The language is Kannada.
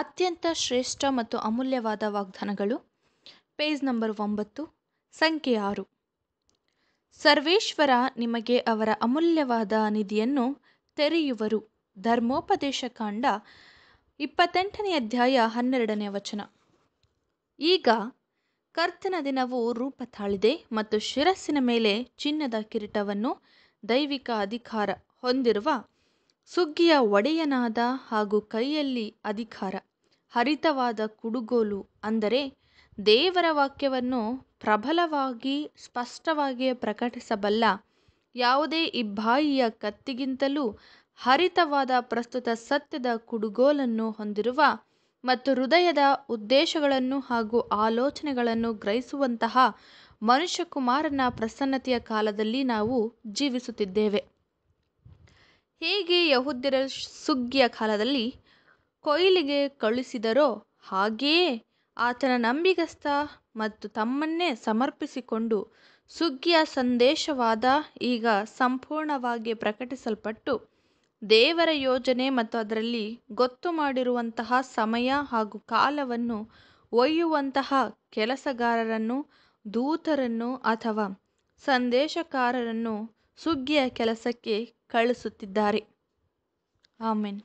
ಅತ್ಯಂತ ಶ್ರೇಷ್ಠ ಮತ್ತು ಅಮೂಲ್ಯವಾದ ವಾಗ್ದಾನಗಳು ಪೇಜ್ ನಂಬರ್ ಒಂಬತ್ತು ಸಂಖ್ಯೆ ಆರು ಸರ್ವೇಶ್ವರ ನಿಮಗೆ ಅವರ ಅಮೂಲ್ಯವಾದ ನಿಧಿಯನ್ನು ತೆರೆಯುವರು ಧರ್ಮೋಪದೇಶ ಕಾಂಡ ಇಪ್ಪತ್ತೆಂಟನೇ ಅಧ್ಯಾಯ ಹನ್ನೆರಡನೇ ವಚನ ಈಗ ಕರ್ತನ ದಿನವು ರೂಪ ತಾಳಿದೆ ಮತ್ತು ಶಿರಸ್ಸಿನ ಮೇಲೆ ಚಿನ್ನದ ಕಿರೀಟವನ್ನು ದೈವಿಕ ಅಧಿಕಾರ ಹೊಂದಿರುವ ಸುಗ್ಗಿಯ ಒಡೆಯನಾದ ಹಾಗೂ ಕೈಯಲ್ಲಿ ಅಧಿಕಾರ ಹರಿತವಾದ ಕುಡುಗೋಲು ಅಂದರೆ ದೇವರ ವಾಕ್ಯವನ್ನು ಪ್ರಬಲವಾಗಿ ಸ್ಪಷ್ಟವಾಗಿ ಪ್ರಕಟಿಸಬಲ್ಲ ಯಾವುದೇ ಇಬ್ಬಾಯಿಯ ಕತ್ತಿಗಿಂತಲೂ ಹರಿತವಾದ ಪ್ರಸ್ತುತ ಸತ್ಯದ ಕುಡುಗೋಲನ್ನು ಹೊಂದಿರುವ ಮತ್ತು ಹೃದಯದ ಉದ್ದೇಶಗಳನ್ನು ಹಾಗೂ ಆಲೋಚನೆಗಳನ್ನು ಗ್ರಹಿಸುವಂತಹ ಮನುಷ್ಯಕುಮಾರನ ಪ್ರಸನ್ನತೆಯ ಕಾಲದಲ್ಲಿ ನಾವು ಜೀವಿಸುತ್ತಿದ್ದೇವೆ ಹೇಗೆ ಯಹೂದ್ಯರ ಸುಗ್ಗಿಯ ಕಾಲದಲ್ಲಿ ಕೊಯ್ಲಿಗೆ ಕಳುಹಿಸಿದರೋ ಹಾಗೆಯೇ ಆತನ ನಂಬಿಗಸ್ತ ಮತ್ತು ತಮ್ಮನ್ನೇ ಸಮರ್ಪಿಸಿಕೊಂಡು ಸುಗ್ಗಿಯ ಸಂದೇಶವಾದ ಈಗ ಸಂಪೂರ್ಣವಾಗಿ ಪ್ರಕಟಿಸಲ್ಪಟ್ಟು ದೇವರ ಯೋಜನೆ ಮತ್ತು ಅದರಲ್ಲಿ ಗೊತ್ತು ಮಾಡಿರುವಂತಹ ಸಮಯ ಹಾಗೂ ಕಾಲವನ್ನು ಒಯ್ಯುವಂತಹ ಕೆಲಸಗಾರರನ್ನು ದೂತರನ್ನು ಅಥವಾ ಸಂದೇಶಕಾರರನ್ನು ಸುಗ್ಗಿಯ ಕೆಲಸಕ್ಕೆ ಕಳಿಸುತ್ತಿದ್ದಾರೆ ಆಮೆನ್